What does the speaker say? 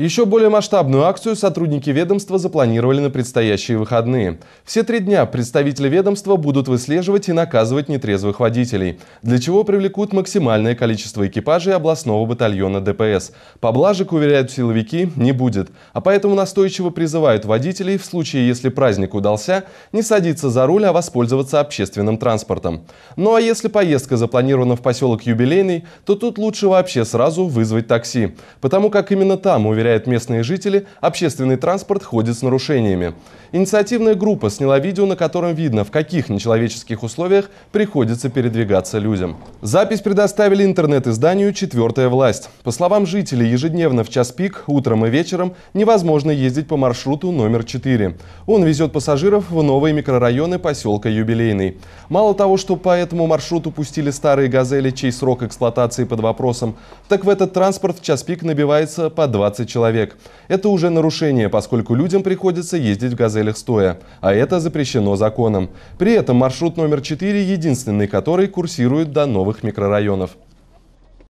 Еще более масштабную акцию сотрудники ведомства запланировали на предстоящие выходные. Все три дня представители ведомства будут выслеживать и наказывать нетрезвых водителей, для чего привлекут максимальное количество экипажей областного батальона ДПС. Поблажек, уверяют силовики, не будет, а поэтому настойчиво призывают водителей в случае, если праздник удался, не садиться за руль, а воспользоваться общественным транспортом. Ну а если поездка запланирована в поселок Юбилейный, то тут лучше вообще сразу вызвать такси, потому как именно там, уверяют заявляют местные жители, общественный транспорт ходит с нарушениями. Инициативная группа сняла видео, на котором видно, в каких нечеловеческих условиях приходится передвигаться людям. Запись предоставили интернет-изданию «Четвертая власть». По словам жителей, ежедневно в час пик, утром и вечером невозможно ездить по маршруту номер 4. Он везет пассажиров в новые микрорайоны поселка Юбилейный. Мало того, что по этому маршруту пустили старые «Газели», чей срок эксплуатации под вопросом, так в этот транспорт в час пик набивается по 20 человек человек. Это уже нарушение, поскольку людям приходится ездить в «Газелях» стоя, а это запрещено законом. При этом маршрут номер 4 единственный, который курсирует до новых микрорайонов.